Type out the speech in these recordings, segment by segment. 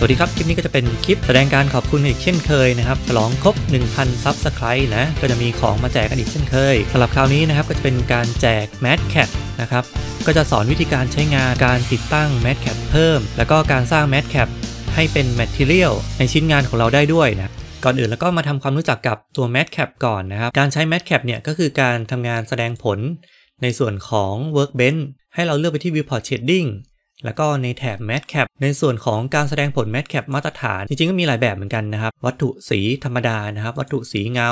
สวัสดีครับคลิปนี้ก็จะเป็นคลิปแสดงการขอบคุณอีกเช่นเคยนะครับฉลองครบ 1,000ซับสไครต์นะ ก็จะมีของมาแจกกันอีกเช่นเคยสำหรับคราวนี้นะครับก็จะเป็นการแจก Mad Cat นะครับก็จะสอนวิธีการใช้งานการติดตั้ง Mad Cat เพิ่ม แล้วก็การสร้าง Mad Cat ให้เป็น Material ในชิ้นงานของเราได้ด้วยนะก่อนอื่นแล้วก็มาทำความรู้จักกับตัว Madcap ก่อนนะครับการใช้ Madcap เนี่ยก็คือการทำงานแสดงผลในส่วนของ Workbench ให้เราเลือกไปที่ Viewport Shading แล้วก็ในแถบ m a t c a p ในส่วนของการแสดงผล m a t c a p มาตรฐานจริงๆก็มีหลายแบบเหมือนกันนะครับ วัตถุสีธรรมดานะครับ วัตถุสีเงา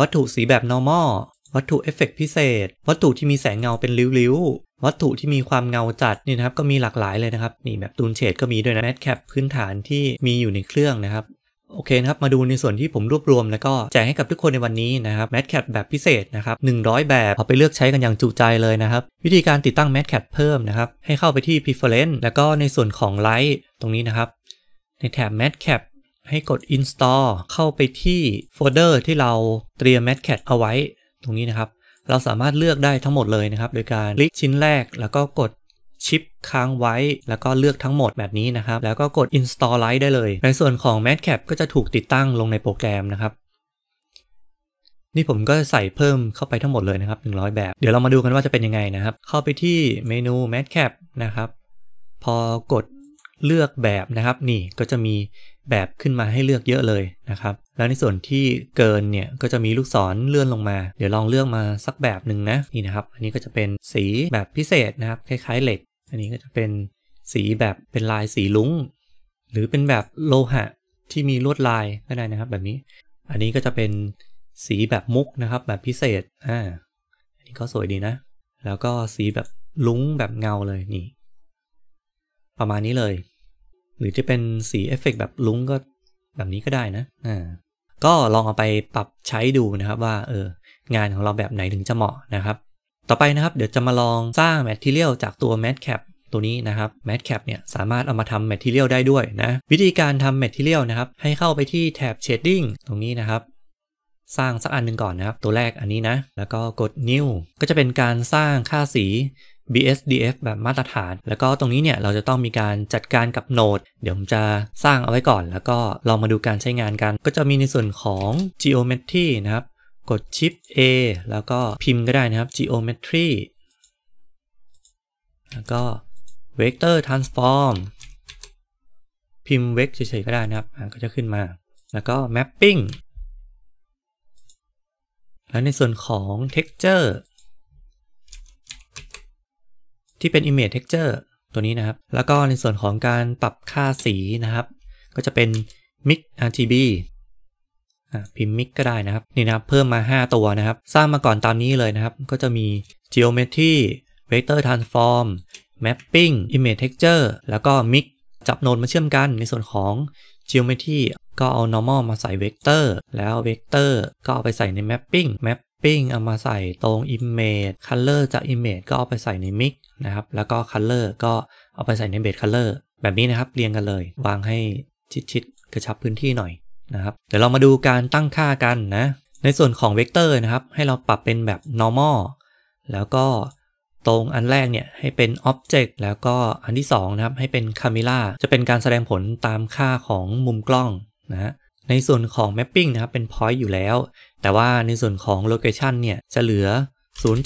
วัตถุสีแบบ normal วัตถุเอฟเฟกพิเศษ วัตถุที่มีแสงเงาเป็นริ้วๆ วัตถุที่มีความเงาจัดนี่นะครับก็มีหลากหลายเลยนะครับนี่แบบตูนเฉดก็มีด้วยนะแมทแคปพื้นฐานที่มีอยู่ในเครื่องนะครับโอเคนะครับ มาดูในส่วนที่ผมรวบรวมแล้วก็แจกให้กับทุกคนในวันนี้นะครับแม t แคปแบบพิเศษนะครับ 100 แบบเอาไปเลือกใช้กันอย่างจุใจเลยนะครับ วิธีการติดตั้งแม t แคปเพิ่มนะครับ ให้เข้าไปที่ preference แล้วก็ในส่วนของ light ตรงนี้นะครับ ในแถบ m a t c a ปให้กด install เข้าไปที่โฟลเดอร์ที่เราเตรียม m a t c a ปเอาไว้ ตรงนี้นะครับ เราสามารถเลือกได้ทั้งหมดเลยนะครับ โดยการคลิกชิ้นแรกแล้วก็กดชิปค้างไว้แล้วก็เลือกทั้งหมดแบบนี้นะครับ แล้วก็กด install light ได้เลย ในส่วนของ madcap ก็จะถูกติดตั้งลงในโปรแกรมนะครับนี่ผมก็ใส่เพิ่มเข้าไปทั้งหมดเลยนะครับ 100 แบบเดี๋ยวเรามาดูกันว่าจะเป็นยังไงนะครับเข้าไปที่เมนู madcap นะครับ พอกดเลือกแบบนะครับ นี่ก็จะมีแบบขึ้นมาให้เลือกเยอะเลยนะครับ แล้วในส่วนที่เกินเนี่ยก็จะมีลูกศรเลื่อนลงมา เดี๋ยวลองเลือกมาสักแบบหนึ่งนะนี่นะครับอันนี้ก็จะเป็นสีแบบพิเศษนะครับคล้ายๆเหล็กอันนี้ก็จะเป็นสีแบบเป็นลายสีลุ้ง หรือเป็นแบบโลหะที่มีลวดลายก็ได้นะครับ แบบนี้ อันนี้ก็จะเป็นสีแบบมุกนะครับ แบบพิเศษอ่าอันนี้ก็สวยดีนะ แล้วก็สีแบบลุ้งแบบเงาเลยนี่ ประมาณนี้เลย หรือจะเป็นสีเอฟเฟกแบบลุ้งก็แบบนี้ก็ได้นะอ่าก็ลองเอาไปปรับใช้ดูนะครับว่าเอองานของเราแบบไหนถึงจะเหมาะนะครับต่อไปนะครับ เดี๋ยวจะมาลองสร้าง Material จากตัว m a t c a p ตัวนี้นะครับ m a t c a p เนี่ยสามารถเอามาทำ Material ได้ด้วยนะ วิธีการทำ Material นะครับให้เข้าไปที่แท็บ Shading ตรงนี้นะครับ สร้างสักอันหนึ่งก่อนนะครับ ตัวแรกอันนี้นะ แล้วก็กด New ก็จะเป็นการสร้างค่าสี BSDF แบบมาตรฐาน แล้วก็ตรงนี้เนี่ยเราจะต้องมีการจัดการกับโนด เดี๋ยวผมจะสร้างเอาไว้ก่อน แล้วก็ลองมาดูการใช้งานกัน ก็จะมีในส่วนของ Geometry นะครับกด Shift A แล้วก็พิมพ์ก็ได้นะครับ Geometry แล้วก็ Vector Transform พิมพ์เวกเฉยๆก็ได้นะครับ ก็จะขึ้นมาแล้วก็ Mapping แล้วในส่วนของ Texture ที่เป็น Image Texture ตัวนี้นะครับ แล้วก็ในส่วนของการปรับค่าสีนะครับ ก็จะเป็น Mix RGB พิมพ์มิกก็ได้นะครับ นี่นะครับเพิ่มมา 5 ตัวนะครับ สร้างมาก่อนตามนี้เลยนะครับ ก็จะมี geometry vector transform mapping image texture แล้วก็ mix จับโนดมาเชื่อมกันในส่วนของ geometry ก็เอา normal มาใส่ vector แล้ว vector ก็เอาไปใส่ใน mapping mapping เอามาใส่ตรง image color จาก image ก็เอาไปใส่ใน mix นะครับ แล้วก็ color ก็เอาไปใส่ใน base color แบบนี้นะครับเรียงกันเลยวางให้ชิดๆกระชับพื้นที่หน่อยนะครับเดี๋ยวเรามาดูการตั้งค่ากันนะ ในส่วนของเวกเตอร์นะครับให้เราปรับเป็นแบบ normal แล้วก็ตรงอันแรกเนี่ยให้เป็น Object แล้วก็อันที่2นะครับให้เป็น Camera จะเป็นการแสดงผลตามค่าของมุมกล้องนะในส่วนของ Mapping นะครับเป็น Point อยู่แล้ว แต่ว่าในส่วนของ Location เนี่ยจะเหลือ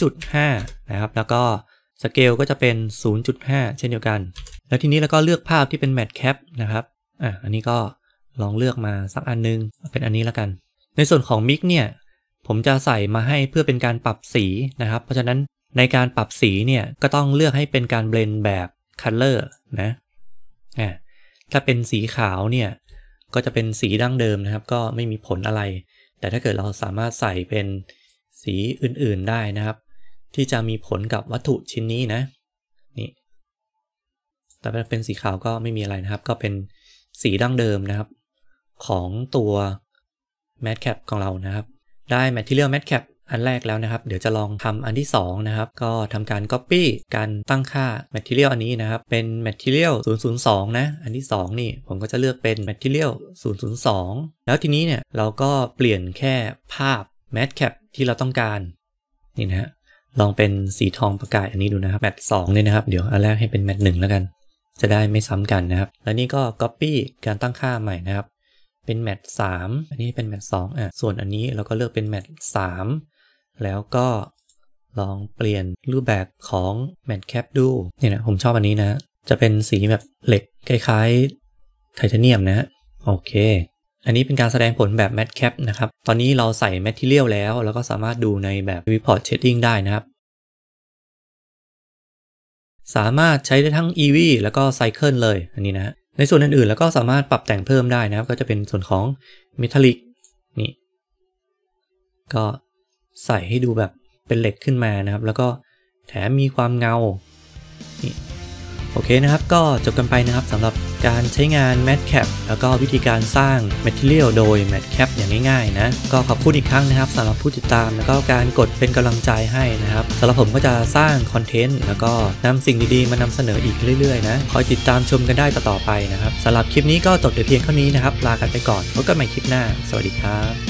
0.5 นะครับแล้วก็ scale ก็จะเป็น 0.5 เช่นเดียวกัน แล้วทีนี้เราก็เลือกภาพที่เป็น Mat Cap นะครับอ่ะอันนี้ก็ลองเลือกมาสักอันนึง เป็นอันนี้แล้วกัน ในส่วนของมิกเนี่ยผมจะใส่มาให้เพื่อเป็นการปรับสีนะครับ เพราะฉะนั้นในการปรับสีเนี่ยก็ต้องเลือกให้เป็นการเบลนแบบเลอร์นะอ่าถ้าเป็นสีขาวเนี่ยก็จะเป็นสีดั้งเดิมนะครับ ก็ไม่มีผลอะไร แต่ถ้าเกิดเราสามารถใส่เป็นสีอื่นๆได้นะครับ ที่จะมีผลกับวัตถุชิ้นนี้นะนี่แต่เป็นสีขาวก็ไม่มีอะไรนะครับ ก็เป็นสีดั้งเดิมนะครับของตัว Madcap ของเรานะครับ ได้ Material Madcap อันแรกแล้วนะครับเดี๋ยวจะลองทำอันที่ 2 นะครับ ก็ทำการ Copy การตั้งค่า Material อันนี้นะครับ เป็น Material 002นะอันที่ 2 นี่ ผมก็จะเลือกเป็น Material 002 แล้วทีนี้ เนี่ย เราก็เปลี่ยนแค่ภาพ Madcap ที่เราต้องการ นี่นะฮะลองเป็นสีทองประกายอันนี้ดูนะครับแมทสองเนี่ยนะครับ เดี๋ยวอันแรกให้เป็นแมทหนึ่งแล้วกัน จะได้ไม่ซ้ำกันนะครับ แล้วนี่ก็ Copy การตั้งค่าใหม่นะครับเป็นแมทสามอันนี้เป็นแมทสองอ่ะ ส่วนอันนี้เราก็เลือกเป็นแมทสามแล้วก็ลองเปลี่ยนรูปแบบของแมทแคปดู เนี่ยนะผมชอบอันนี้นะ จะเป็นสีแบบเหล็กคล้าย ๆ ไทเทเนียมนะโอเค อันนี้เป็นการแสดงผลแบบแมทแคปนะครับ ตอนนี้เราใส่แมทเทียลแล้ว แล้วก็สามารถดูในแบบ Report Shading ได้นะครับ สามารถใช้ได้ทั้ง EV แล้วก็ Cycle เลย อันนี้นะในส่วนอื่นๆ แล้วก็สามารถปรับแต่งเพิ่มได้นะครับ ก็จะเป็นส่วนของเมทัลลิกนี่ ก็ใส่ให้ดูแบบเป็นเหล็กขึ้นมานะครับ แล้วก็แถมมีความเงานี่โอเคนะครับ ก็จบกันไปนะครับสำหรับการใช้งาน m a t c a p แล้วก็วิธีการสร้าง Material โดย m a t c a p อย่างง่ายๆนะก็ขอบคุณอีกครั้งนะครับสำหรับผู้ติดตามแล้วก็การกดเป็นกำลังใจให้นะครับสำหรับผมก็จะสร้างคอนเทนต์แล้วก็นำสิ่งดีๆ มานำเสนออีกเรื่อยๆนะคอยติดตามชมกันได้ต่อๆไปนะครับสำหรับคลิปนี้ก็จบแต่เพียงเท่านี้นะครับลากันไปก่อนพบกันใหม่คลิปหน้า สวัสดีครับ